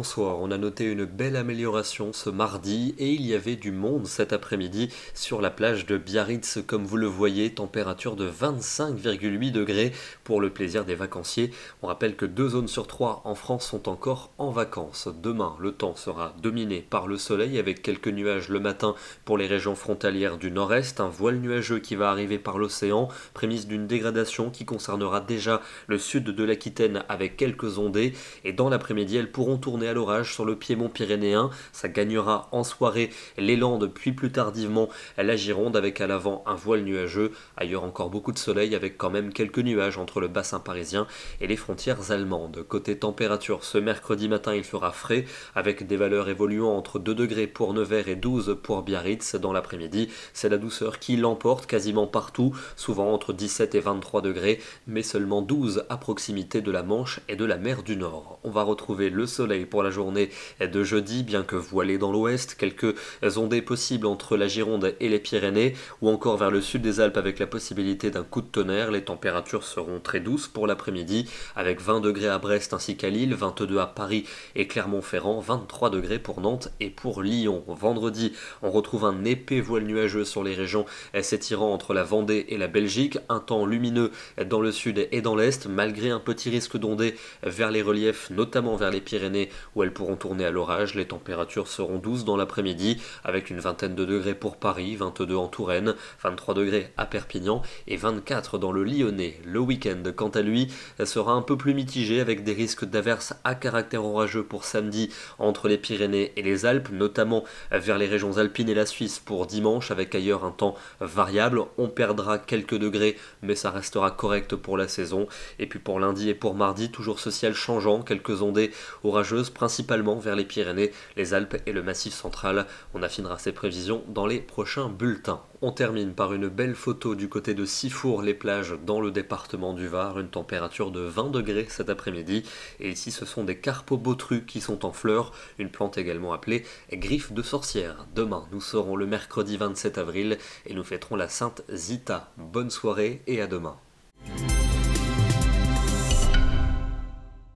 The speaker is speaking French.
Bonsoir, on a noté une belle amélioration ce mardi et il y avait du monde cet après-midi sur la plage de Biarritz. Comme vous le voyez, température de 25,8 degrés pour le plaisir des vacanciers. On rappelle que deux zones sur trois en France sont encore en vacances. Demain, le temps sera dominé par le soleil avec quelques nuages le matin pour les régions frontalières du nord-est. Un voile nuageux qui va arriver par l'océan, prémisse d'une dégradation qui concernera déjà le sud de l'Aquitaine avec quelques ondées. Et dans l'après-midi, elles pourront tourner l'orage sur le piémont pyrénéen. Ça gagnera en soirée les Landes, puis plus tardivement la Gironde avec à l'avant un voile nuageux. Ailleurs encore beaucoup de soleil avec quand même quelques nuages entre le bassin parisien et les frontières allemandes. Côté température, ce mercredi matin il fera frais avec des valeurs évoluant entre 2 degrés pour Nevers et 12 pour Biarritz. Dans l'après-midi, c'est la douceur qui l'emporte quasiment partout, souvent entre 17 et 23 degrés, mais seulement 12 à proximité de la Manche et de la mer du Nord. On va retrouver le soleil pour la journée de jeudi, bien que voilée dans l'ouest, quelques ondées possibles entre la Gironde et les Pyrénées, ou encore vers le sud des Alpes avec la possibilité d'un coup de tonnerre. Les températures seront très douces pour l'après-midi, avec 20 degrés à Brest ainsi qu'à Lille, 22 à Paris et Clermont-Ferrand, 23 degrés pour Nantes et pour Lyon. Vendredi, on retrouve un épais voile nuageux sur les régions s'étirant entre la Vendée et la Belgique, un temps lumineux dans le sud et dans l'est, malgré un petit risque d'ondées vers les reliefs, notamment vers les Pyrénées où elles pourront tourner à l'orage. Les températures seront douces dans l'après-midi, avec une vingtaine de degrés pour Paris, 22 en Touraine, 23 degrés à Perpignan et 24 dans le Lyonnais. Le week-end, quant à lui, sera un peu plus mitigé avec des risques d'averses à caractère orageux pour samedi entre les Pyrénées et les Alpes, notamment vers les régions alpines et la Suisse pour dimanche, avec ailleurs un temps variable. On perdra quelques degrés, mais ça restera correct pour la saison. Et puis pour lundi et pour mardi, toujours ce ciel changeant, quelques ondées orageuses principalement vers les Pyrénées, les Alpes et le Massif central. On affinera ces prévisions dans les prochains bulletins. On termine par une belle photo du côté de Sifour, les plages dans le département du Var, une température de 20 degrés cet après-midi. Et ici, ce sont des carpobotrus qui sont en fleurs, une plante également appelée griffe de sorcière. Demain, nous serons le mercredi 27 avril et nous fêterons la Sainte Zita. Bonne soirée et à demain.